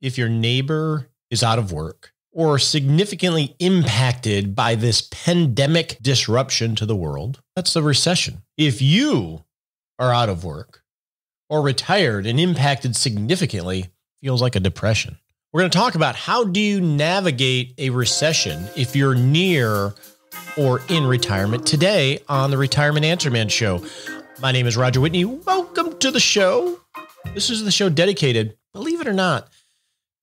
if your neighbor is out of work or significantly impacted by this pandemic disruption to the world, that's the recession. If you are out of work or retired and impacted significantly, feels like a depression. We're going to talk about how do you navigate a recession if you're near or in retirement today on the Retirement Answer Man show. My name is Roger Whitney. Welcome to the show. This is the show dedicated, believe it or not,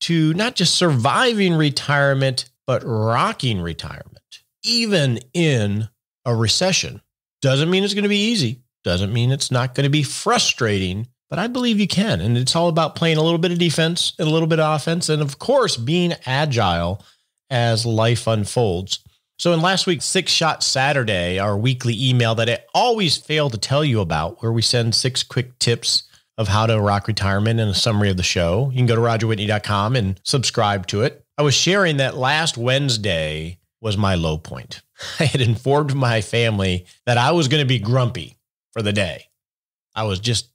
to not just surviving retirement, but rocking retirement, even in a recession. Doesn't mean it's going to be easy, doesn't mean it's not going to be frustrating, but I believe you can. And it's all about playing a little bit of defense and a little bit of offense, and of course, being agile as life unfolds. So, in last week's Six Shot Saturday, our weekly email that I always fail to tell you about, where we send six quick tips of how to rock retirement and a summary of the show. You can go to rogerwhitney.com and subscribe to it. I was sharing that last Wednesday was my low point. I had informed my family that I was going to be grumpy for the day. I was just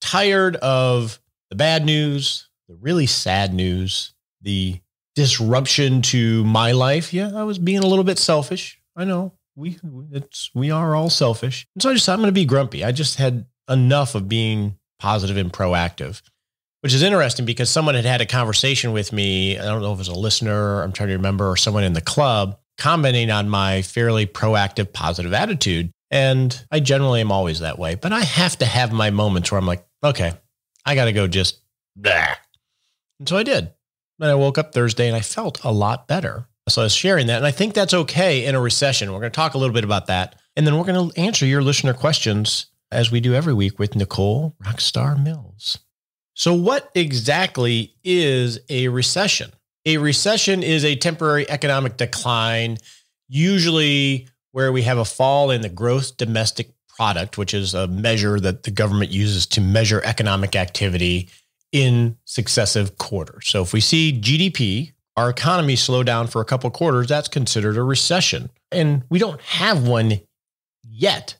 tired of the bad news, the really sad news, the disruption to my life. Yeah, I was being a little bit selfish. I know we it's we are all selfish, and so I just I'm going to be grumpy. I just had enough of being positive and proactive, which is interesting because someone had had a conversation with me. I don't know if it was a listener, I'm trying to remember, or someone in the club commenting on my fairly proactive, positive attitude. And I generally am always that way, but I have to have my moments where I'm like, okay, I got to go just blah. And so I did. And I woke up Thursday and I felt a lot better. So I was sharing that. And I think that's okay in a recession. We're going to talk a little bit about that. And then we're going to answer your listener questions as we do every week with Nicole Rockstar Mills. So, what exactly is a recession? A recession is a temporary economic decline, usually where we have a fall in the gross domestic product, which is a measure that the government uses to measure economic activity in successive quarters. So, if we see GDP, our economy slow down for a couple quarters, that's considered a recession. And we don't have one yet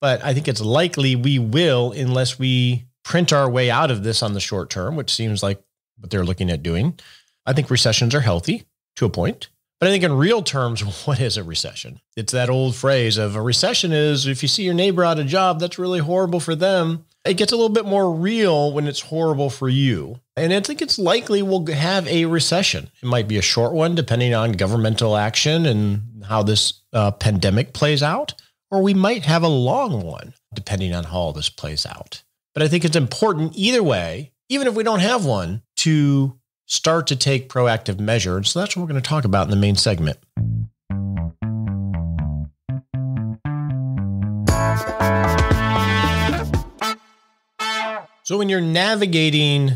but I think it's likely we will unless we print our way out of this on the short term, which seems like what they're looking at doing. I think recessions are healthy to a point. But I think in real terms, what is a recession? It's that old phrase of a recession is if you see your neighbor out of job, that's really horrible for them. It gets a little bit more real when it's horrible for you. And I think it's likely we'll have a recession. It might be a short one, depending on governmental action and how this uh, pandemic plays out or we might have a long one, depending on how all this plays out. But I think it's important either way, even if we don't have one, to start to take proactive measures. And so that's what we're going to talk about in the main segment. So, when you're navigating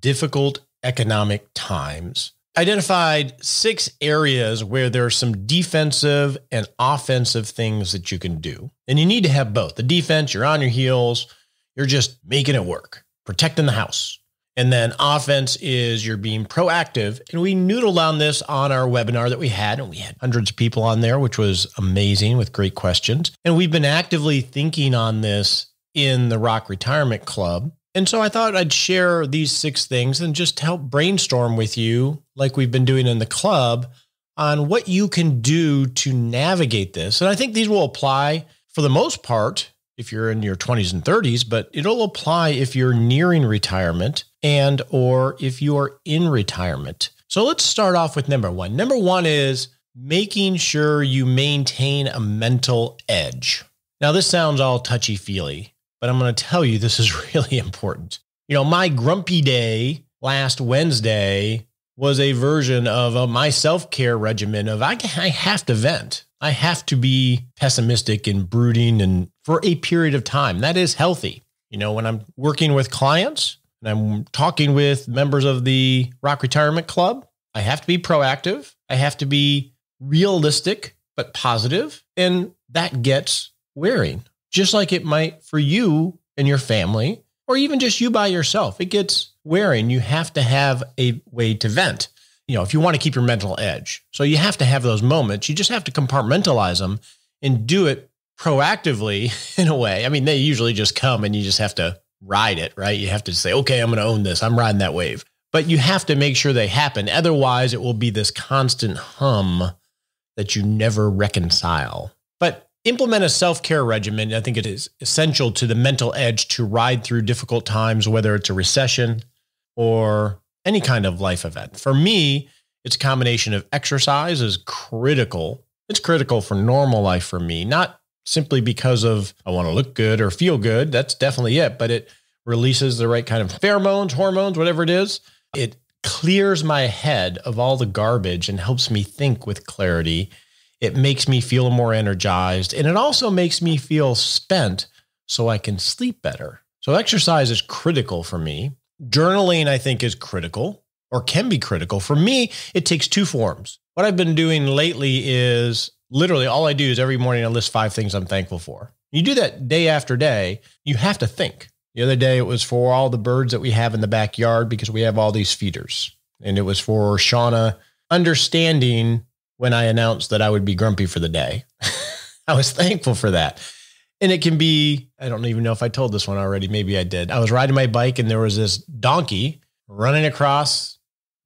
difficult economic times, identified six areas where there are some defensive and offensive things that you can do. And you need to have both. The defense, you're on your heels, you're just making it work, protecting the house. And then offense is you're being proactive. And we noodled on this on our webinar that we had, and we had hundreds of people on there, which was amazing with great questions. And we've been actively thinking on this in the Rock Retirement Club and so I thought I'd share these six things and just help brainstorm with you, like we've been doing in the club, on what you can do to navigate this. And I think these will apply for the most part if you're in your 20s and 30s, but it'll apply if you're nearing retirement and or if you are in retirement. So let's start off with number 1. Number 1 is making sure you maintain a mental edge. Now this sounds all touchy-feely, but I'm going to tell you this is really important. You know, my grumpy day last Wednesday was a version of a, uh, my self care regimen of I, I have to vent. I have to be pessimistic and brooding and for a period of time. That is healthy. You know, when I'm working with clients and I'm talking with members of the Rock Retirement Club, I have to be proactive. I have to be realistic, but positive, And that gets wearing just like it might for you and your family, or even just you by yourself. It gets wearing. You have to have a way to vent, you know, if you want to keep your mental edge. So you have to have those moments. You just have to compartmentalize them and do it proactively in a way. I mean, they usually just come and you just have to ride it, right? You have to say, okay, I'm going to own this. I'm riding that wave. But you have to make sure they happen. Otherwise, it will be this constant hum that you never reconcile. But implement a self care regimen. I think it is essential to the mental edge to ride through difficult times, whether it's a recession or any kind of life event. For me, it's a combination of exercise is critical. It's critical for normal life for me, not simply because of I want to look good or feel good. That's definitely it, but it releases the right kind of pheromones, hormones, whatever it is. It clears my head of all the garbage and helps me think with clarity it makes me feel more energized and it also makes me feel spent so I can sleep better. So, exercise is critical for me. Journaling, I think, is critical or can be critical. For me, it takes two forms. What I've been doing lately is literally all I do is every morning I list five things I'm thankful for. You do that day after day, you have to think. The other day, it was for all the birds that we have in the backyard because we have all these feeders. And it was for Shauna understanding when I announced that I would be grumpy for the day. I was thankful for that. And it can be, I don't even know if I told this one already. Maybe I did. I was riding my bike and there was this donkey running across,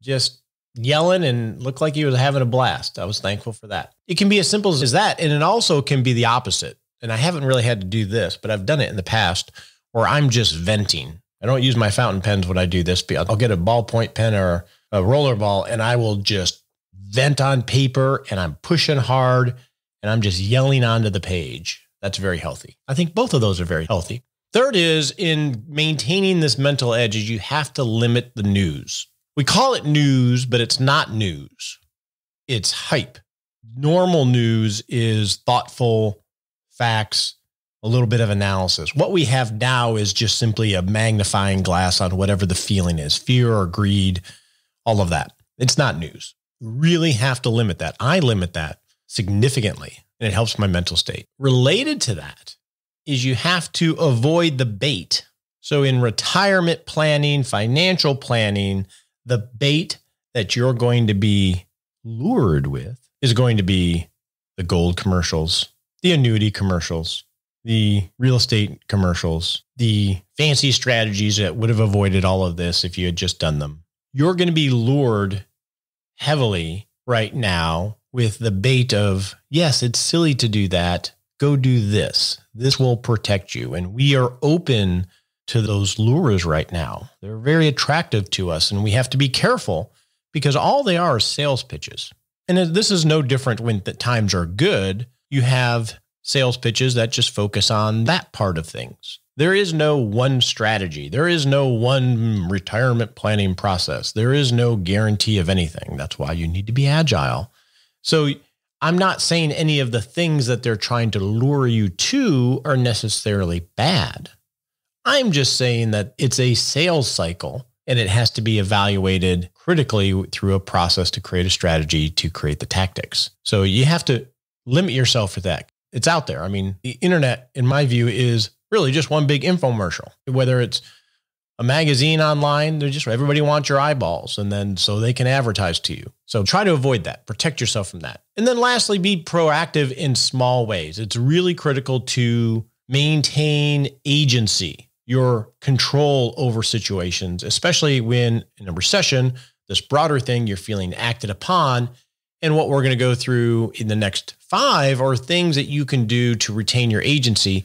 just yelling and looked like he was having a blast. I was thankful for that. It can be as simple as that. And it also can be the opposite. And I haven't really had to do this, but I've done it in the past where I'm just venting. I don't use my fountain pens when I do this, but I'll get a ballpoint pen or a rollerball, and I will just vent on paper and I'm pushing hard and I'm just yelling onto the page. That's very healthy. I think both of those are very healthy. Third is in maintaining this mental edge is you have to limit the news. We call it news, but it's not news. It's hype. Normal news is thoughtful facts, a little bit of analysis. What we have now is just simply a magnifying glass on whatever the feeling is, fear or greed, all of that. It's not news really have to limit that. I limit that significantly and it helps my mental state. Related to that is you have to avoid the bait. So in retirement planning, financial planning, the bait that you're going to be lured with is going to be the gold commercials, the annuity commercials, the real estate commercials, the fancy strategies that would have avoided all of this if you had just done them. You're going to be lured heavily right now with the bait of, yes, it's silly to do that. Go do this. This will protect you. And we are open to those lures right now. They're very attractive to us, and we have to be careful because all they are is sales pitches. And this is no different when the times are good. You have sales pitches that just focus on that part of things. There is no one strategy. There is no one retirement planning process. There is no guarantee of anything. That's why you need to be agile. So I'm not saying any of the things that they're trying to lure you to are necessarily bad. I'm just saying that it's a sales cycle and it has to be evaluated critically through a process to create a strategy to create the tactics. So you have to limit yourself for that. It's out there. I mean, the internet, in my view, is really just one big infomercial, whether it's a magazine online, they're just everybody wants your eyeballs and then so they can advertise to you. So try to avoid that. Protect yourself from that. And then lastly, be proactive in small ways. It's really critical to maintain agency, your control over situations, especially when in a recession, this broader thing you're feeling acted upon. And what we're going to go through in the next five are things that you can do to retain your agency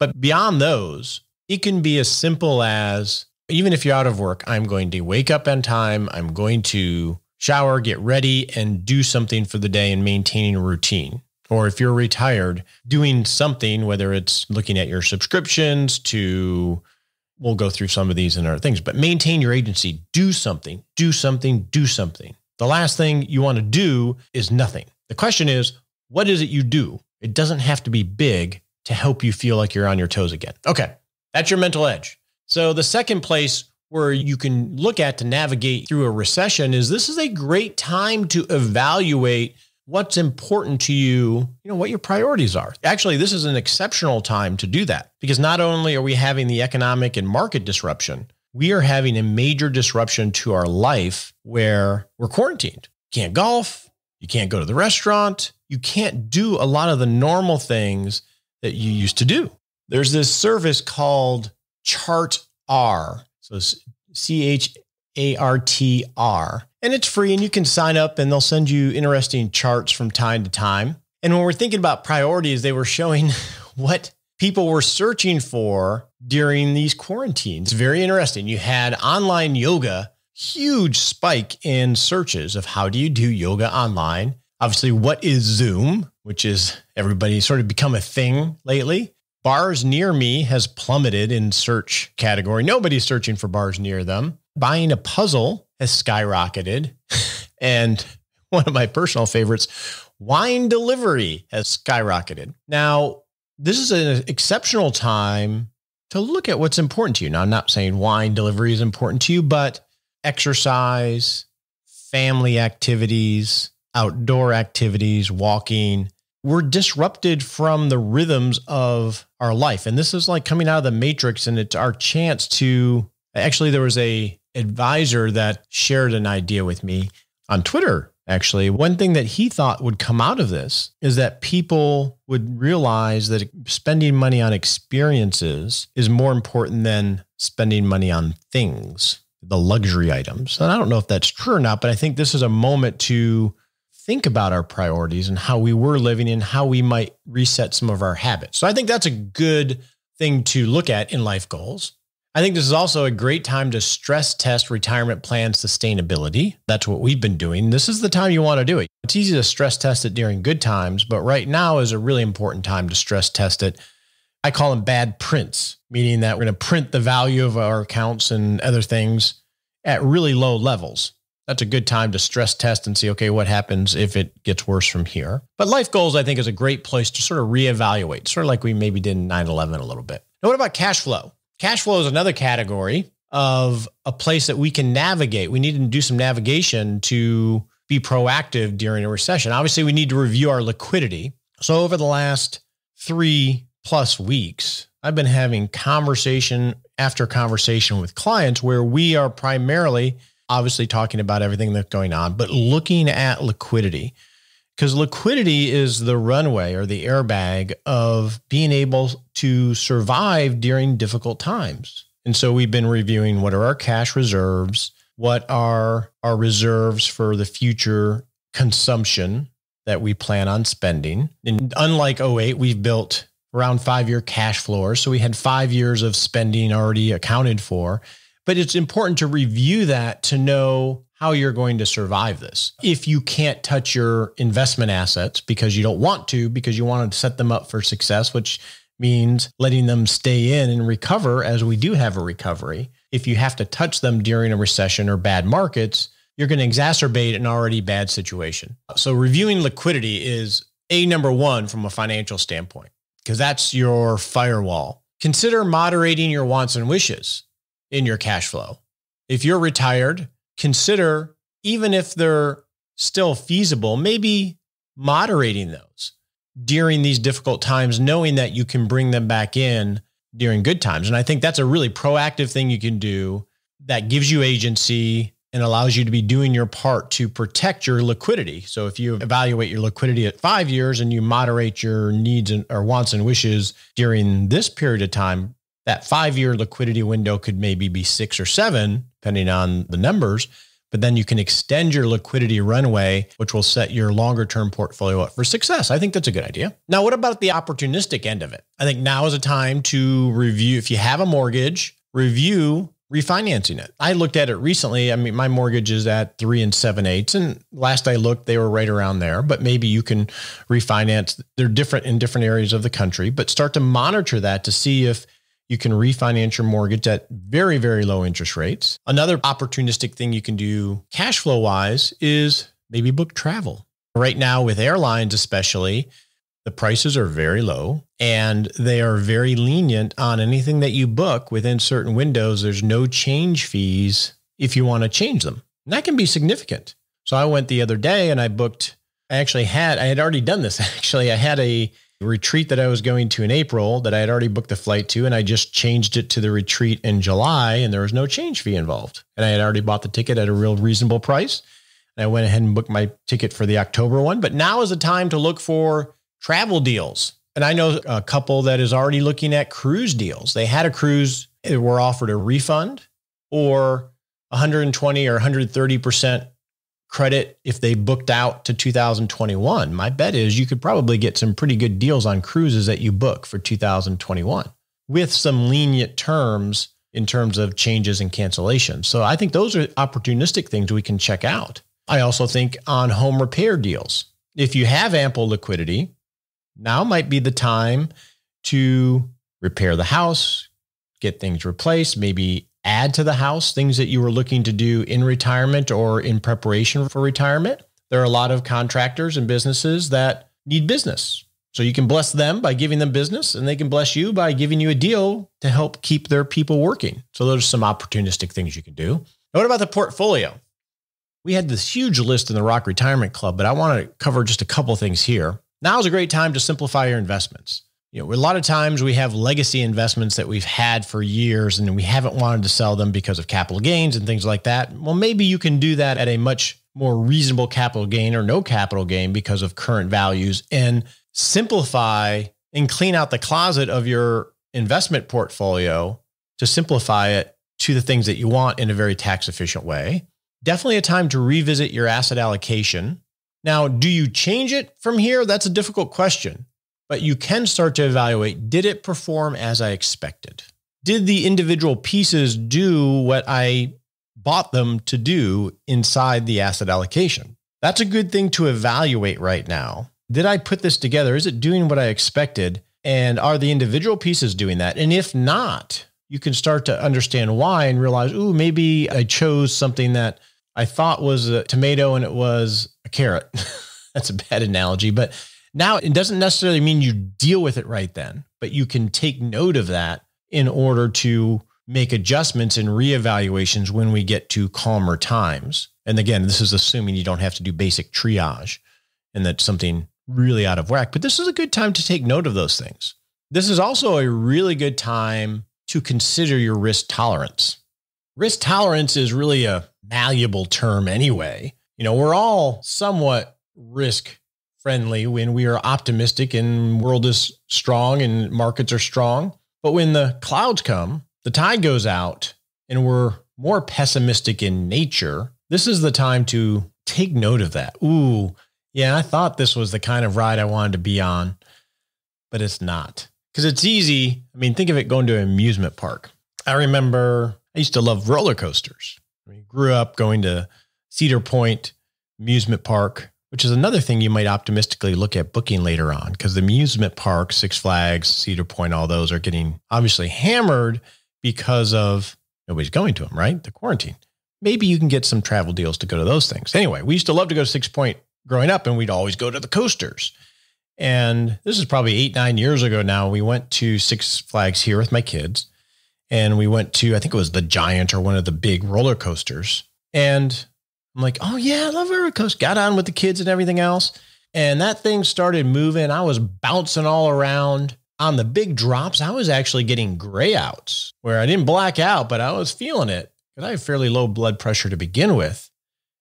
but beyond those, it can be as simple as even if you're out of work, I'm going to wake up on time, I'm going to shower, get ready, and do something for the day and maintaining a routine. Or if you're retired, doing something, whether it's looking at your subscriptions to, we'll go through some of these and other things, but maintain your agency, do something, do something, do something. The last thing you want to do is nothing. The question is, what is it you do? It doesn't have to be big, to help you feel like you're on your toes again. Okay, that's your mental edge. So the second place where you can look at to navigate through a recession is this is a great time to evaluate what's important to you, you know, what your priorities are. Actually, this is an exceptional time to do that because not only are we having the economic and market disruption, we are having a major disruption to our life where we're quarantined. Can't golf, you can't go to the restaurant, you can't do a lot of the normal things that you used to do. There's this service called Chart R. So C H A R T R. And it's free and you can sign up and they'll send you interesting charts from time to time. And when we're thinking about priorities, they were showing what people were searching for during these quarantines. Very interesting. You had online yoga, huge spike in searches of how do you do yoga online? Obviously, what is Zoom, which is everybody sort of become a thing lately. Bars near me has plummeted in search category. Nobody's searching for bars near them. Buying a puzzle has skyrocketed. and one of my personal favorites, wine delivery has skyrocketed. Now, this is an exceptional time to look at what's important to you. Now, I'm not saying wine delivery is important to you, but exercise, family activities, outdoor activities, walking, we're disrupted from the rhythms of our life. And this is like coming out of the matrix and it's our chance to actually there was a advisor that shared an idea with me on Twitter actually. One thing that he thought would come out of this is that people would realize that spending money on experiences is more important than spending money on things, the luxury items. And I don't know if that's true or not, but I think this is a moment to think about our priorities and how we were living and how we might reset some of our habits. So I think that's a good thing to look at in life goals. I think this is also a great time to stress test retirement plan sustainability. That's what we've been doing. This is the time you want to do it. It's easy to stress test it during good times, but right now is a really important time to stress test it. I call them bad prints, meaning that we're going to print the value of our accounts and other things at really low levels that's a good time to stress test and see, okay, what happens if it gets worse from here. But life goals, I think, is a great place to sort of reevaluate, sort of like we maybe did in 9 11 a little bit. Now, what about cash flow? Cash flow is another category of a place that we can navigate. We need to do some navigation to be proactive during a recession. Obviously, we need to review our liquidity. So, over the last three plus weeks, I've been having conversation after conversation with clients where we are primarily obviously talking about everything that's going on, but looking at liquidity because liquidity is the runway or the airbag of being able to survive during difficult times. And so we've been reviewing what are our cash reserves, what are our reserves for the future consumption that we plan on spending. And unlike 08, we've built around five year cash floors. So we had five years of spending already accounted for. But it's important to review that to know how you're going to survive this. If you can't touch your investment assets because you don't want to, because you want to set them up for success, which means letting them stay in and recover as we do have a recovery. If you have to touch them during a recession or bad markets, you're going to exacerbate an already bad situation. So reviewing liquidity is a number one from a financial standpoint, because that's your firewall. Consider moderating your wants and wishes in your cash flow. If you're retired, consider, even if they're still feasible, maybe moderating those during these difficult times, knowing that you can bring them back in during good times. And I think that's a really proactive thing you can do that gives you agency and allows you to be doing your part to protect your liquidity. So if you evaluate your liquidity at five years and you moderate your needs and, or wants and wishes during this period of time, that five year liquidity window could maybe be six or seven, depending on the numbers. But then you can extend your liquidity runway, which will set your longer term portfolio up for success. I think that's a good idea. Now, what about the opportunistic end of it? I think now is a time to review. If you have a mortgage, review refinancing it. I looked at it recently. I mean, my mortgage is at three and seven eighths. And last I looked, they were right around there, but maybe you can refinance. They're different in different areas of the country, but start to monitor that to see if you can refinance your mortgage at very, very low interest rates. Another opportunistic thing you can do cash flow wise is maybe book travel. Right now, with airlines especially, the prices are very low and they are very lenient on anything that you book within certain windows. There's no change fees if you want to change them. And that can be significant. So I went the other day and I booked, I actually had, I had already done this actually. I had a retreat that I was going to in April that I had already booked the flight to, and I just changed it to the retreat in July, and there was no change fee involved. And I had already bought the ticket at a real reasonable price. And I went ahead and booked my ticket for the October one. But now is the time to look for travel deals. And I know a couple that is already looking at cruise deals. They had a cruise, were offered a refund or 120 or 130% credit if they booked out to 2021. My bet is you could probably get some pretty good deals on cruises that you book for 2021 with some lenient terms in terms of changes and cancellations. So I think those are opportunistic things we can check out. I also think on home repair deals, if you have ample liquidity, now might be the time to repair the house, get things replaced, maybe add to the house, things that you were looking to do in retirement or in preparation for retirement. There are a lot of contractors and businesses that need business. So you can bless them by giving them business and they can bless you by giving you a deal to help keep their people working. So those are some opportunistic things you can do. Now, what about the portfolio? We had this huge list in the Rock Retirement Club, but I want to cover just a couple things here. Now is a great time to simplify your investments you know, a lot of times we have legacy investments that we've had for years and we haven't wanted to sell them because of capital gains and things like that. Well, maybe you can do that at a much more reasonable capital gain or no capital gain because of current values and simplify and clean out the closet of your investment portfolio to simplify it to the things that you want in a very tax efficient way. Definitely a time to revisit your asset allocation. Now, do you change it from here? That's a difficult question but you can start to evaluate did it perform as I expected? Did the individual pieces do what I bought them to do inside the asset allocation? That's a good thing to evaluate right now. Did I put this together? Is it doing what I expected? And are the individual pieces doing that? And if not, you can start to understand why and realize, ooh, maybe I chose something that I thought was a tomato and it was a carrot. That's a bad analogy, but now, it doesn't necessarily mean you deal with it right then, but you can take note of that in order to make adjustments and reevaluations when we get to calmer times. And again, this is assuming you don't have to do basic triage and that something really out of whack, but this is a good time to take note of those things. This is also a really good time to consider your risk tolerance. Risk tolerance is really a malleable term anyway. You know, we're all somewhat risk friendly when we are optimistic and world is strong and markets are strong. But when the clouds come, the tide goes out and we're more pessimistic in nature. This is the time to take note of that. Ooh, yeah, I thought this was the kind of ride I wanted to be on, but it's not. Because it's easy. I mean, think of it going to an amusement park. I remember I used to love roller coasters. I mean, grew up going to Cedar Point amusement park which is another thing you might optimistically look at booking later on because the amusement parks, Six Flags, Cedar Point, all those are getting obviously hammered because of nobody's going to them, right? The quarantine. Maybe you can get some travel deals to go to those things. Anyway, we used to love to go to Six Point growing up and we'd always go to the coasters. And this is probably eight, nine years ago now. We went to Six Flags here with my kids and we went to, I think it was the Giant or one of the big roller coasters. And I'm like, oh yeah, I love roller Got on with the kids and everything else. And that thing started moving. I was bouncing all around. On the big drops, I was actually getting grayouts where I didn't black out, but I was feeling it because I have fairly low blood pressure to begin with.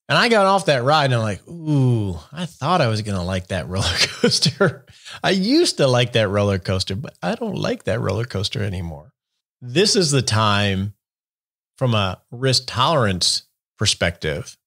And I got off that ride and I'm like, ooh, I thought I was going to like that roller coaster. I used to like that roller coaster, but I don't like that roller coaster anymore. This is the time from a risk tolerance perspective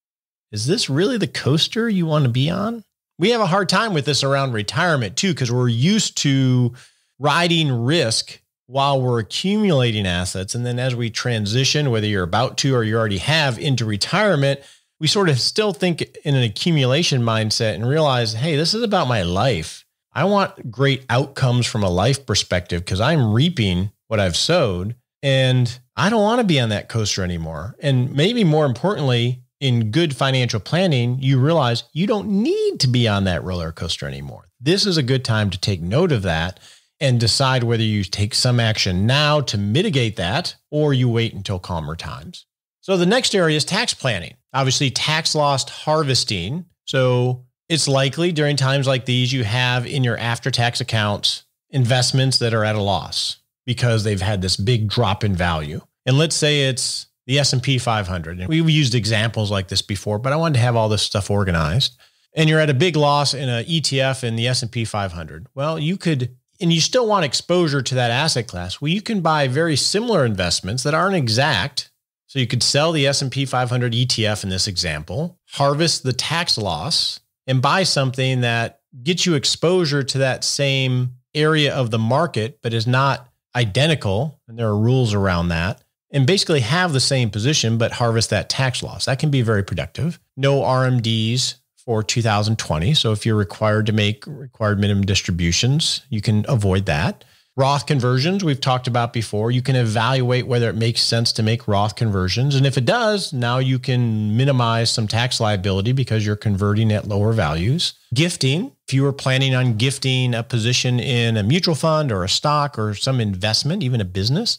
is this really the coaster you want to be on? We have a hard time with this around retirement too, because we're used to riding risk while we're accumulating assets. And then as we transition, whether you're about to or you already have into retirement, we sort of still think in an accumulation mindset and realize, hey, this is about my life. I want great outcomes from a life perspective because I'm reaping what I've sowed. And I don't want to be on that coaster anymore. And maybe more importantly, in good financial planning, you realize you don't need to be on that roller coaster anymore. This is a good time to take note of that and decide whether you take some action now to mitigate that or you wait until calmer times. So the next area is tax planning. Obviously, tax loss harvesting. So it's likely during times like these you have in your after tax accounts investments that are at a loss because they've had this big drop in value. And let's say it's the S&P 500. And we've used examples like this before, but I wanted to have all this stuff organized. And you're at a big loss in an ETF in the S&P 500. Well, you could and you still want exposure to that asset class. Well, you can buy very similar investments that aren't exact. So you could sell the S&P 500 ETF in this example, harvest the tax loss and buy something that gets you exposure to that same area of the market but is not identical and there are rules around that and basically have the same position, but harvest that tax loss. That can be very productive. No RMDs for 2020. So if you're required to make required minimum distributions, you can avoid that. Roth conversions, we've talked about before. You can evaluate whether it makes sense to make Roth conversions. And if it does, now you can minimize some tax liability because you're converting at lower values. Gifting, if you were planning on gifting a position in a mutual fund or a stock or some investment, even a business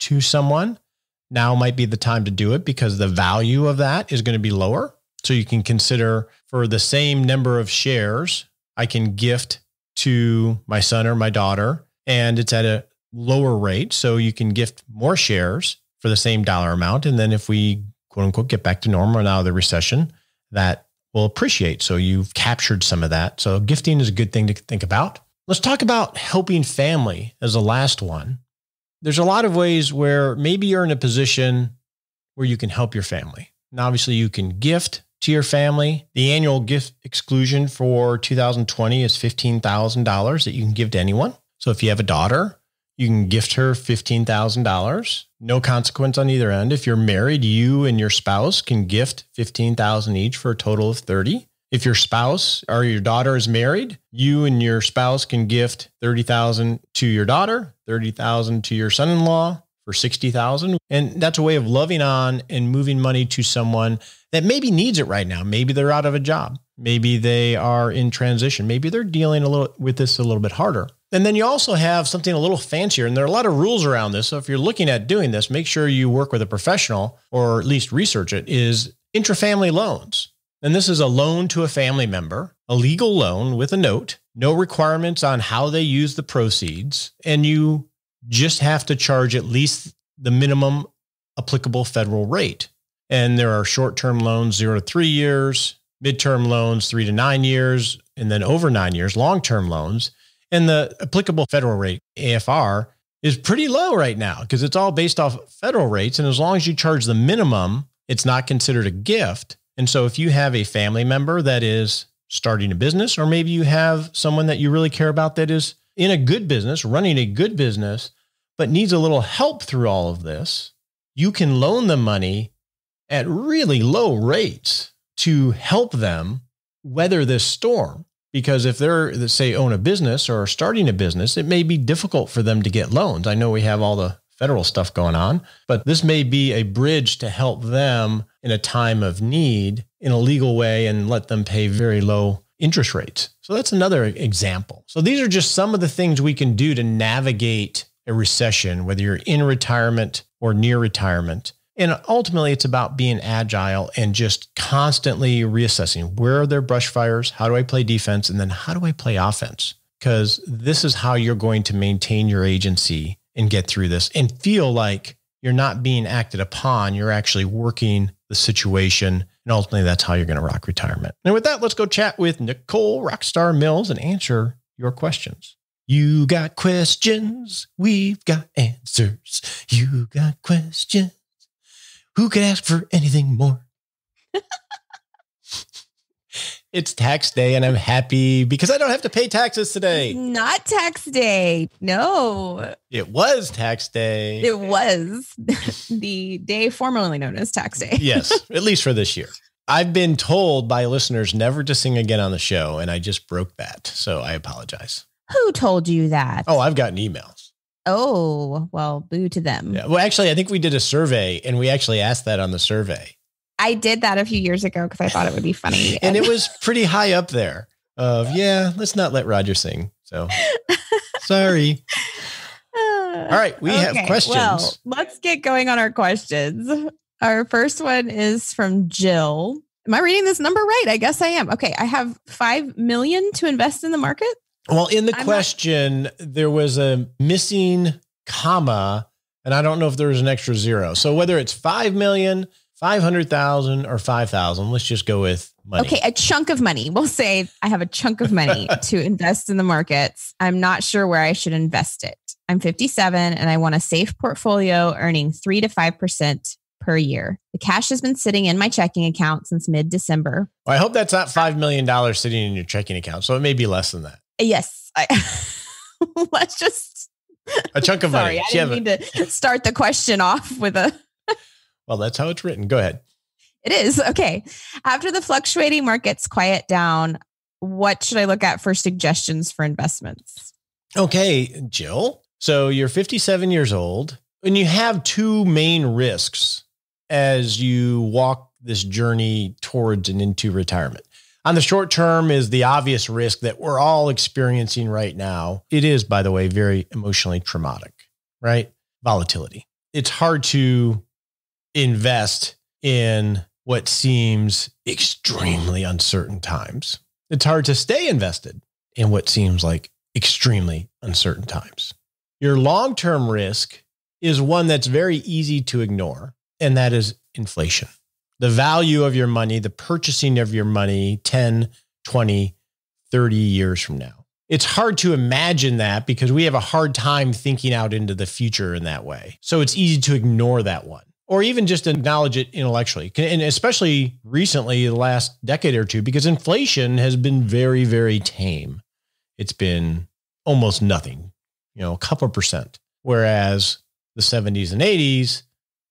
to someone, now might be the time to do it because the value of that is going to be lower. So you can consider for the same number of shares, I can gift to my son or my daughter, and it's at a lower rate. So you can gift more shares for the same dollar amount. And then if we quote unquote get back to normal and out of the recession, that will appreciate. So you've captured some of that. So gifting is a good thing to think about. Let's talk about helping family as the last one there's a lot of ways where maybe you're in a position where you can help your family. And obviously, you can gift to your family. The annual gift exclusion for 2020 is $15,000 that you can give to anyone. So if you have a daughter, you can gift her $15,000. No consequence on either end. If you're married, you and your spouse can gift 15,000 each for a total of 30. If your spouse or your daughter is married, you and your spouse can gift 30,000 to your daughter, 30,000 to your son-in-law for 60,000. And that's a way of loving on and moving money to someone that maybe needs it right now. Maybe they're out of a job. Maybe they are in transition. Maybe they're dealing a little with this a little bit harder. And then you also have something a little fancier, and there are a lot of rules around this. So if you're looking at doing this, make sure you work with a professional or at least research it. Is intrafamily loans then this is a loan to a family member, a legal loan with a note, no requirements on how they use the proceeds, and you just have to charge at least the minimum applicable federal rate. And there are short term loans, zero to three years, midterm loans, three to nine years, and then over nine years, long term loans. And the applicable federal rate, AFR, is pretty low right now because it's all based off federal rates. And as long as you charge the minimum, it's not considered a gift. And so if you have a family member that is starting a business, or maybe you have someone that you really care about that is in a good business, running a good business, but needs a little help through all of this, you can loan them money at really low rates to help them weather this storm. Because if they're, say, own a business or starting a business, it may be difficult for them to get loans. I know we have all the federal stuff going on, but this may be a bridge to help them in a time of need in a legal way and let them pay very low interest rates. So that's another example. So these are just some of the things we can do to navigate a recession, whether you're in retirement or near retirement. And ultimately, it's about being agile and just constantly reassessing where are there brush fires? How do I play defense? And then how do I play offense? Because this is how you're going to maintain your agency and get through this and feel like you're not being acted upon. You're actually working the situation. And ultimately, that's how you're going to rock retirement. And with that, let's go chat with Nicole Rockstar Mills and answer your questions. You got questions. We've got answers. You got questions. Who could ask for anything more? It's tax day and I'm happy because I don't have to pay taxes today. not tax day. No. It was tax day. It was the day formerly known as tax day. yes, at least for this year. I've been told by listeners never to sing again on the show, and I just broke that. So I apologize. Who told you that? Oh, I've gotten emails. Oh, well, boo to them. Yeah. Well, actually, I think we did a survey and we actually asked that on the survey. I did that a few years ago because I thought it would be funny. and, and it was pretty high up there of, yeah, let's not let Roger sing. So sorry. Uh, All right, we okay, have questions. Well, let's get going on our questions. Our first one is from Jill. Am I reading this number right? I guess I am. Okay, I have 5 million to invest in the market. Well, in the I'm question, not- there was a missing comma, and I don't know if there was an extra zero. So whether it's 5 million, 500,000 or 5,000. Let's just go with money. Okay, a chunk of money. We'll say I have a chunk of money to invest in the markets. I'm not sure where I should invest it. I'm 57 and I want a safe portfolio earning 3 to 5% per year. The cash has been sitting in my checking account since mid December. Well, I hope that's not $5 million sitting in your checking account. So it may be less than that. Yes. I, let's just. A chunk of Sorry, money. Sorry, I didn't mean to start the question off with a well, that's how it's written. Go ahead. It is. Okay. After the fluctuating markets quiet down, what should I look at for suggestions for investments? Okay, Jill. So you're 57 years old and you have two main risks as you walk this journey towards and into retirement. On the short term is the obvious risk that we're all experiencing right now. It is, by the way, very emotionally traumatic, right? Volatility. It's hard to invest in what seems extremely uncertain times. It's hard to stay invested in what seems like extremely uncertain times. Your long term risk is one that's very easy to ignore, and that is inflation. The value of your money, the purchasing of your money 10, 20, 30 years from now. It's hard to imagine that because we have a hard time thinking out into the future in that way. So it's easy to ignore that one or even just acknowledge it intellectually. And especially recently, the last decade or two, because inflation has been very, very tame. It's been almost nothing, you know, a couple percent. Whereas the 70s and 80s,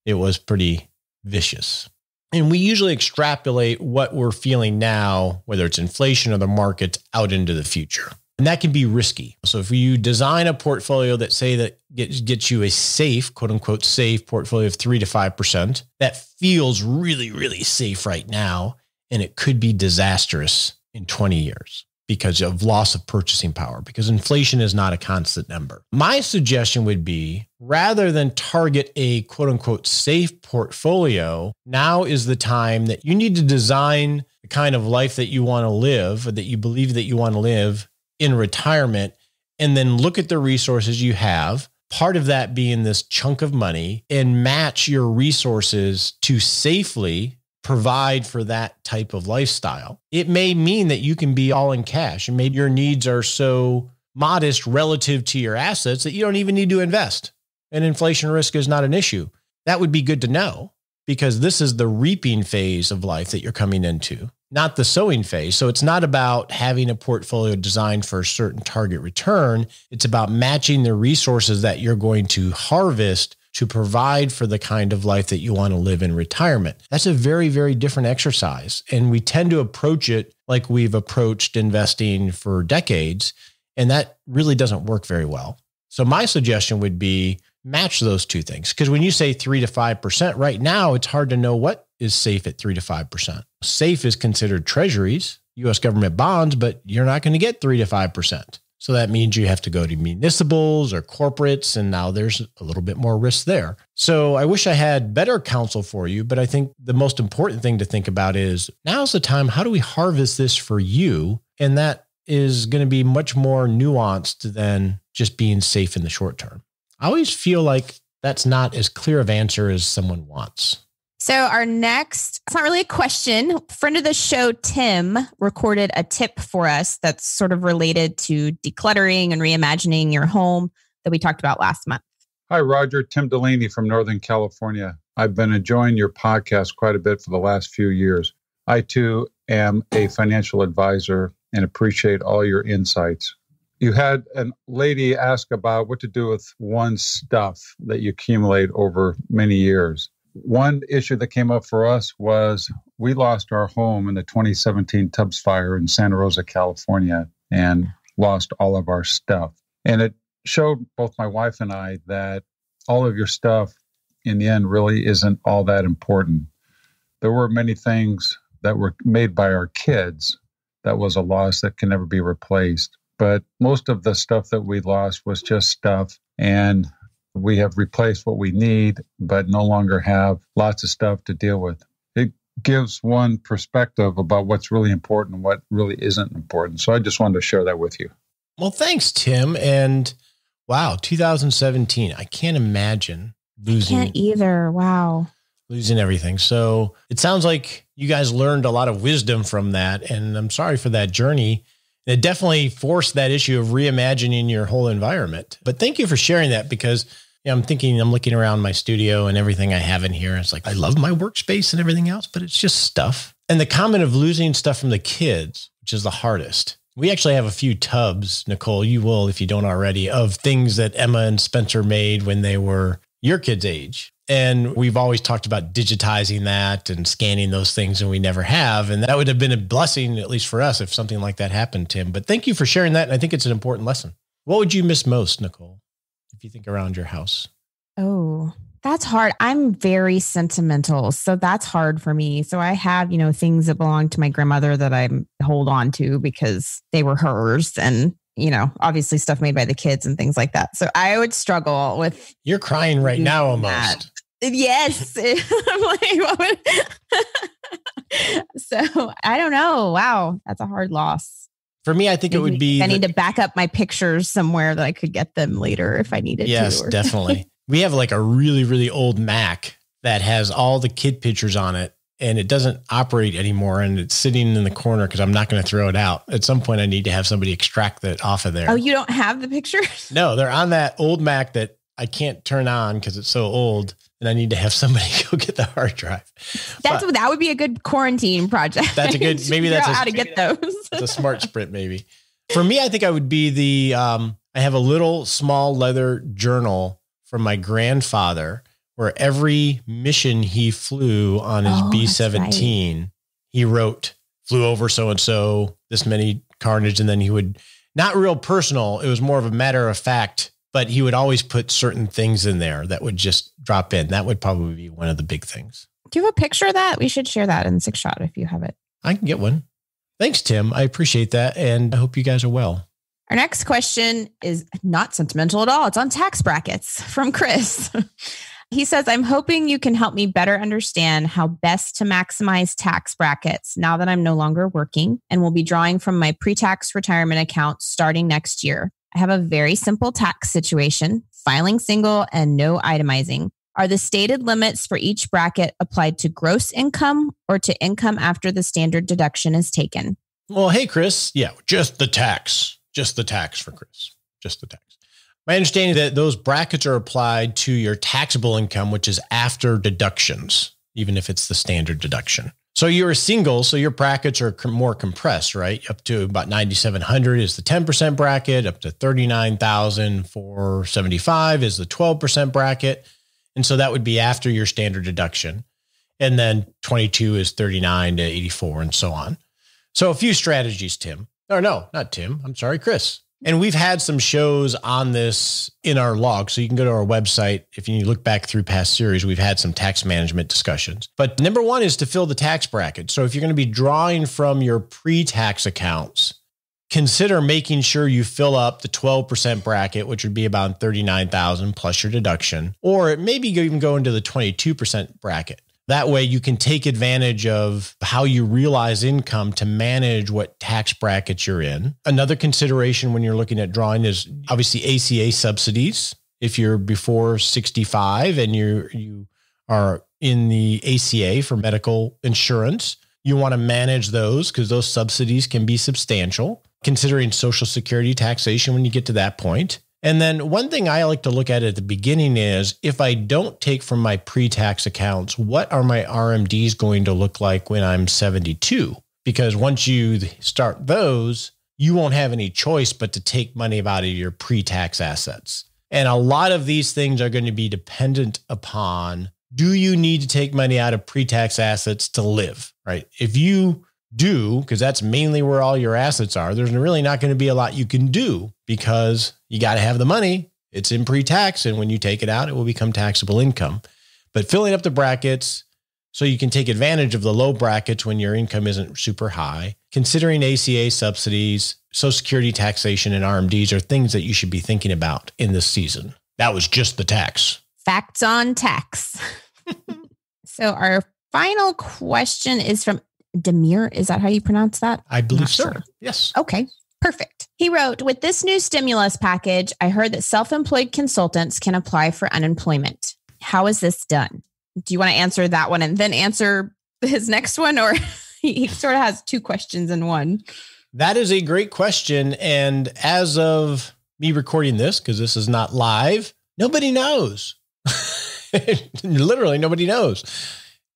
it was pretty vicious. And we usually extrapolate what we're feeling now, whether it's inflation or the markets, out into the future and that can be risky. So if you design a portfolio that say that gets, gets you a safe, quote unquote, safe portfolio of three to 5%, that feels really, really safe right now. And it could be disastrous in 20 years because of loss of purchasing power, because inflation is not a constant number. My suggestion would be rather than target a quote unquote safe portfolio, now is the time that you need to design the kind of life that you want to live, or that you believe that you want to live in retirement and then look at the resources you have, part of that being this chunk of money, and match your resources to safely provide for that type of lifestyle. It may mean that you can be all in cash and maybe your needs are so modest relative to your assets that you don't even need to invest and inflation risk is not an issue. That would be good to know because this is the reaping phase of life that you're coming into not the sowing phase. So it's not about having a portfolio designed for a certain target return. It's about matching the resources that you're going to harvest to provide for the kind of life that you want to live in retirement. That's a very, very different exercise. And we tend to approach it like we've approached investing for decades. And that really doesn't work very well. So my suggestion would be match those two things. Because when you say three to 5%, right now, it's hard to know what is safe at three to 5%. Safe is considered treasuries, US government bonds, but you're not going to get three to 5%. So that means you have to go to municipals or corporates, and now there's a little bit more risk there. So I wish I had better counsel for you, but I think the most important thing to think about is now's the time. How do we harvest this for you? And that is going to be much more nuanced than just being safe in the short term. I always feel like that's not as clear of answer as someone wants. So our next, it's not really a question. Friend of the show, Tim, recorded a tip for us that's sort of related to decluttering and reimagining your home that we talked about last month. Hi, Roger. Tim Delaney from Northern California. I've been enjoying your podcast quite a bit for the last few years. I too am a financial advisor and appreciate all your insights you had a lady ask about what to do with one stuff that you accumulate over many years. One issue that came up for us was we lost our home in the 2017 Tubbs fire in Santa Rosa, California, and lost all of our stuff. And it showed both my wife and I that all of your stuff in the end really isn't all that important. There were many things that were made by our kids that was a loss that can never be replaced but most of the stuff that we lost was just stuff. And we have replaced what we need, but no longer have lots of stuff to deal with. It gives one perspective about what's really important and what really isn't important. So I just wanted to share that with you. Well, thanks, Tim. And wow, 2017. I can't imagine losing. I can't either. Wow. Losing everything. So it sounds like you guys learned a lot of wisdom from that. And I'm sorry for that journey it definitely forced that issue of reimagining your whole environment. But thank you for sharing that because you know, I'm thinking, I'm looking around my studio and everything I have in here. It's like, I love my workspace and everything else, but it's just stuff. And the comment of losing stuff from the kids, which is the hardest. We actually have a few tubs, Nicole, you will if you don't already, of things that Emma and Spencer made when they were your kids' age. And we've always talked about digitizing that and scanning those things, and we never have. And that would have been a blessing, at least for us, if something like that happened, Tim. But thank you for sharing that. And I think it's an important lesson. What would you miss most, Nicole, if you think around your house? Oh, that's hard. I'm very sentimental. So that's hard for me. So I have, you know, things that belong to my grandmother that I hold on to because they were hers and, you know, obviously stuff made by the kids and things like that. So I would struggle with You're crying right now almost. That. Yes. like, so I don't know. Wow. That's a hard loss. For me, I think Maybe it would be. I need the, to back up my pictures somewhere that I could get them later if I needed yes, to. Yes, definitely. We have like a really, really old Mac that has all the kid pictures on it and it doesn't operate anymore and it's sitting in the corner because I'm not going to throw it out. At some point, I need to have somebody extract that off of there. Oh, you don't have the pictures? No, they're on that old Mac that I can't turn on because it's so old and I need to have somebody go get the hard drive. That's but, that would be a good quarantine project. That's a good maybe that's a, how to get those. It's a smart sprint maybe. For me, I think I would be the um, I have a little small leather journal from my grandfather where every mission he flew on his oh, B seventeen, right. he wrote flew over so and so this many carnage, and then he would not real personal. It was more of a matter of fact but he would always put certain things in there that would just drop in. That would probably be one of the big things. Do you have a picture of that? We should share that in Six Shot if you have it. I can get one. Thanks, Tim. I appreciate that. And I hope you guys are well. Our next question is not sentimental at all. It's on tax brackets from Chris. he says, I'm hoping you can help me better understand how best to maximize tax brackets now that I'm no longer working and will be drawing from my pre tax retirement account starting next year. I have a very simple tax situation, filing single and no itemizing. Are the stated limits for each bracket applied to gross income or to income after the standard deduction is taken? Well, hey, Chris. Yeah, just the tax. Just the tax for Chris. Just the tax. My understanding is that those brackets are applied to your taxable income, which is after deductions, even if it's the standard deduction. So you're single, so your brackets are com- more compressed, right? Up to about 9,700 is the 10% bracket, up to 39,475 is the 12% bracket. And so that would be after your standard deduction. And then 22 is 39 to 84 and so on. So a few strategies, Tim. Or no, not Tim. I'm sorry, Chris. And we've had some shows on this in our log. So you can go to our website. If you look back through past series, we've had some tax management discussions. But number one is to fill the tax bracket. So if you're going to be drawing from your pre tax accounts, consider making sure you fill up the 12% bracket, which would be about 39,000 plus your deduction, or maybe even go into the 22% bracket. That way, you can take advantage of how you realize income to manage what tax brackets you're in. Another consideration when you're looking at drawing is obviously ACA subsidies. If you're before 65 and you you are in the ACA for medical insurance, you want to manage those because those subsidies can be substantial. Considering Social Security taxation when you get to that point, and then one thing I like to look at at the beginning is if I don't take from my pre tax accounts, what are my RMDs going to look like when I'm 72? Because once you start those, you won't have any choice but to take money out of your pre tax assets. And a lot of these things are going to be dependent upon do you need to take money out of pre tax assets to live, right? If you do, because that's mainly where all your assets are, there's really not going to be a lot you can do because you got to have the money. It's in pre tax. And when you take it out, it will become taxable income. But filling up the brackets so you can take advantage of the low brackets when your income isn't super high, considering ACA subsidies, Social Security taxation, and RMDs are things that you should be thinking about in this season. That was just the tax. Facts on tax. so, our final question is from Demir. Is that how you pronounce that? I believe so. Sure. Yes. Okay. Perfect. He wrote, with this new stimulus package, I heard that self employed consultants can apply for unemployment. How is this done? Do you want to answer that one and then answer his next one? Or he sort of has two questions in one. That is a great question. And as of me recording this, because this is not live, nobody knows. Literally, nobody knows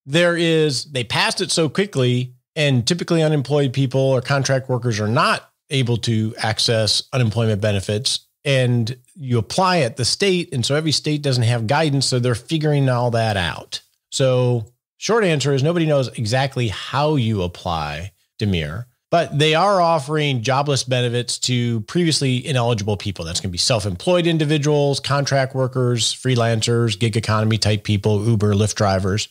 there is they passed it so quickly and typically unemployed people or contract workers are not able to access unemployment benefits and you apply at the state and so every state doesn't have guidance so they're figuring all that out so short answer is nobody knows exactly how you apply demir but they are offering jobless benefits to previously ineligible people that's going to be self-employed individuals contract workers freelancers gig economy type people uber lyft drivers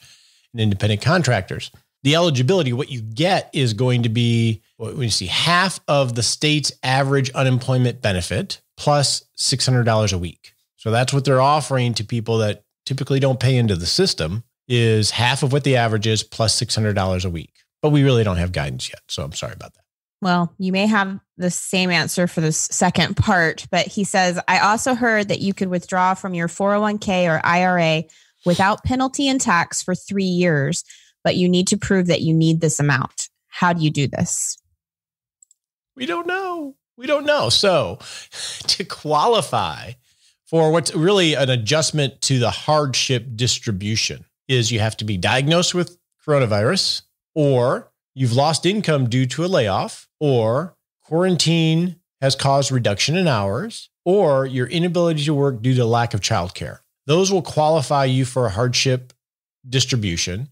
and independent contractors. The eligibility, what you get is going to be when you see half of the state's average unemployment benefit plus $600 a week. So that's what they're offering to people that typically don't pay into the system is half of what the average is plus $600 a week. But we really don't have guidance yet. So I'm sorry about that. Well, you may have the same answer for the second part, but he says, I also heard that you could withdraw from your 401k or IRA without penalty and tax for three years, but you need to prove that you need this amount. How do you do this? We don't know. We don't know. So to qualify for what's really an adjustment to the hardship distribution is you have to be diagnosed with coronavirus or you've lost income due to a layoff or quarantine has caused reduction in hours or your inability to work due to lack of childcare. Those will qualify you for a hardship distribution.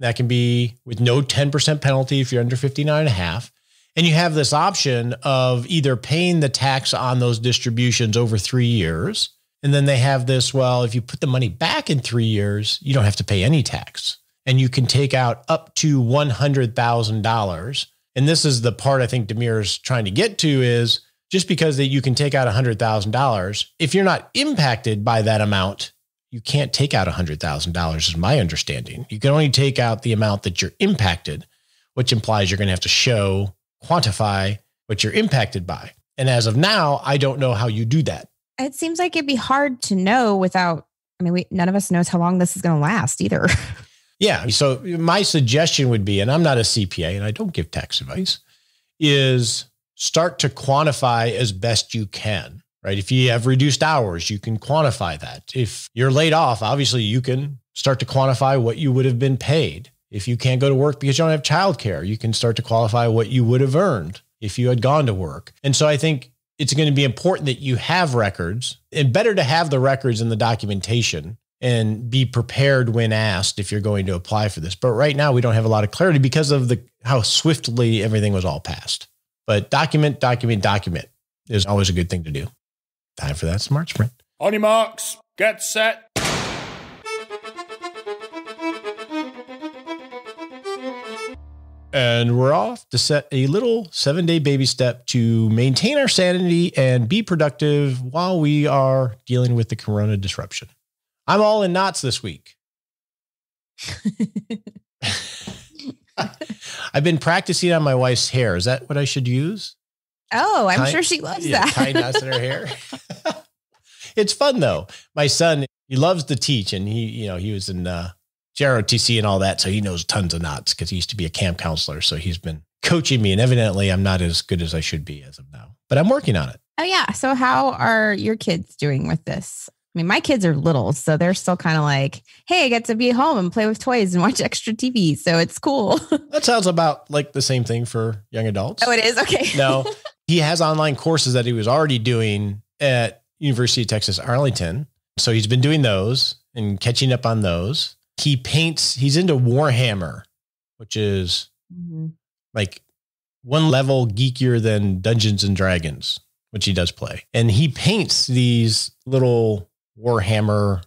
That can be with no 10% penalty if you're under 59 and a half. And you have this option of either paying the tax on those distributions over three years. And then they have this well, if you put the money back in three years, you don't have to pay any tax. And you can take out up to $100,000. And this is the part I think Demir is trying to get to is just because that you can take out $100,000, if you're not impacted by that amount, you can't take out $100,000 is my understanding. You can only take out the amount that you're impacted, which implies you're going to have to show, quantify what you're impacted by. And as of now, I don't know how you do that. It seems like it'd be hard to know without I mean, we none of us knows how long this is going to last either. yeah, so my suggestion would be and I'm not a CPA and I don't give tax advice is start to quantify as best you can, right? If you have reduced hours, you can quantify that. If you're laid off, obviously you can start to quantify what you would have been paid. If you can't go to work because you don't have childcare, you can start to qualify what you would have earned if you had gone to work. And so I think it's going to be important that you have records and better to have the records and the documentation and be prepared when asked if you're going to apply for this. But right now we don't have a lot of clarity because of the how swiftly everything was all passed. But document, document, document is always a good thing to do. Time for that smart sprint. On your marks, get set. And we're off to set a little seven day baby step to maintain our sanity and be productive while we are dealing with the corona disruption. I'm all in knots this week. I've been practicing on my wife's hair. Is that what I should use? Oh, I'm tie, sure she loves yeah, that. tie knots in her hair. it's fun though. My son, he loves to teach, and he, you know, he was in uh, JROTC and all that, so he knows tons of knots because he used to be a camp counselor. So he's been coaching me, and evidently, I'm not as good as I should be as of now, but I'm working on it. Oh yeah. So how are your kids doing with this? I mean, my kids are little, so they're still kind of like, hey, I get to be home and play with toys and watch extra TV. So it's cool. that sounds about like the same thing for young adults. Oh, it is? Okay. no, he has online courses that he was already doing at University of Texas Arlington. So he's been doing those and catching up on those. He paints, he's into Warhammer, which is mm-hmm. like one level geekier than Dungeons and Dragons, which he does play. And he paints these little Warhammer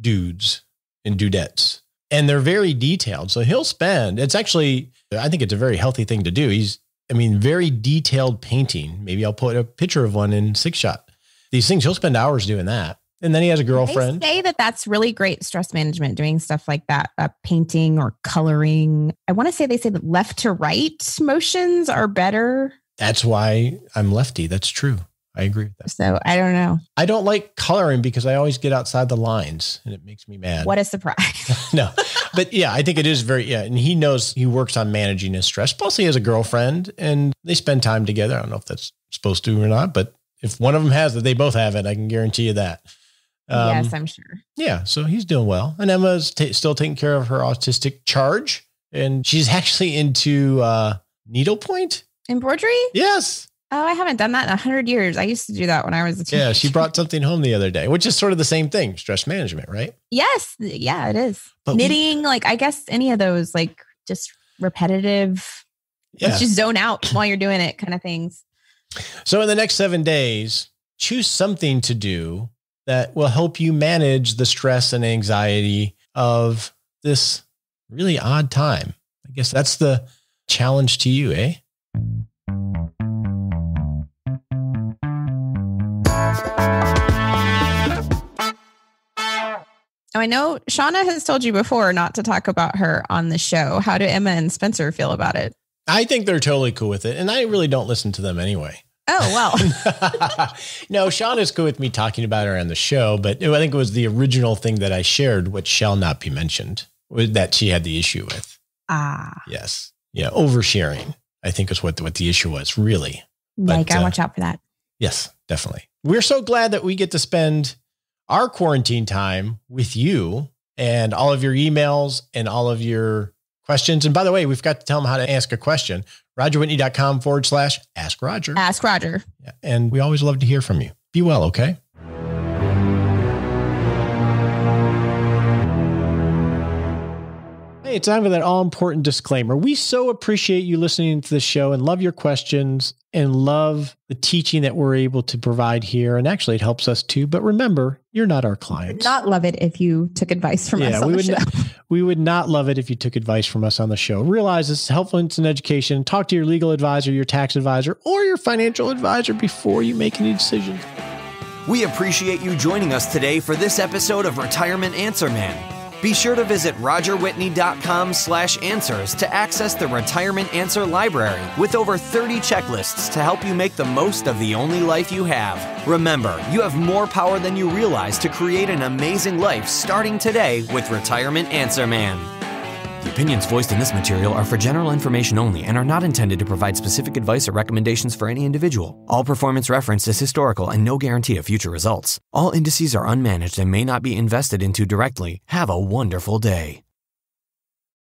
dudes and dudettes. And they're very detailed. So he'll spend, it's actually, I think it's a very healthy thing to do. He's, I mean, very detailed painting. Maybe I'll put a picture of one in six shot. These things, he'll spend hours doing that. And then he has a girlfriend. They say that that's really great stress management, doing stuff like that, uh, painting or coloring. I want to say they say that left to right motions are better. That's why I'm lefty. That's true. I agree with that. So I don't know. I don't like coloring because I always get outside the lines and it makes me mad. What a surprise. no, but yeah, I think it is very, yeah. And he knows he works on managing his stress. Plus, he has a girlfriend and they spend time together. I don't know if that's supposed to or not, but if one of them has it, they both have it. I can guarantee you that. Um, yes, I'm sure. Yeah. So he's doing well. And Emma's t- still taking care of her autistic charge. And she's actually into uh, needlepoint embroidery. Yes. Oh, I haven't done that in a hundred years. I used to do that when I was a teenager. Yeah, she brought something home the other day, which is sort of the same thing, stress management, right? Yes, yeah, it is. But Knitting, we, like I guess any of those, like just repetitive, yeah. let's just zone out while you're doing it, kind of things. So in the next seven days, choose something to do that will help you manage the stress and anxiety of this really odd time. I guess that's the challenge to you, eh? I know Shauna has told you before not to talk about her on the show. How do Emma and Spencer feel about it? I think they're totally cool with it. And I really don't listen to them anyway. Oh, well. no, Shauna's is cool with me talking about her on the show, but I think it was the original thing that I shared, which shall not be mentioned, that she had the issue with. Ah. Yes. Yeah. Oversharing, I think, is what, what the issue was, really. Yeah, but, you gotta uh, watch out for that. Yes, definitely. We're so glad that we get to spend our quarantine time with you and all of your emails and all of your questions. And by the way, we've got to tell them how to ask a question. RogerWhitney.com forward slash ask Roger. Ask Roger. And we always love to hear from you. Be well, okay? Hey, it's time for that all important disclaimer. We so appreciate you listening to the show and love your questions and love the teaching that we're able to provide here. And actually, it helps us too. But remember, you're not our clients. Not love it if you took advice from yeah, us. On we would. Not, we would not love it if you took advice from us on the show. Realize this is helpful in education. Talk to your legal advisor, your tax advisor, or your financial advisor before you make any decisions. We appreciate you joining us today for this episode of Retirement Answer Man. Be sure to visit rogerwhitney.com/answers to access the Retirement Answer Library with over 30 checklists to help you make the most of the only life you have. Remember, you have more power than you realize to create an amazing life starting today with Retirement Answer Man. Opinions voiced in this material are for general information only and are not intended to provide specific advice or recommendations for any individual. All performance reference is historical and no guarantee of future results. All indices are unmanaged and may not be invested into directly. Have a wonderful day.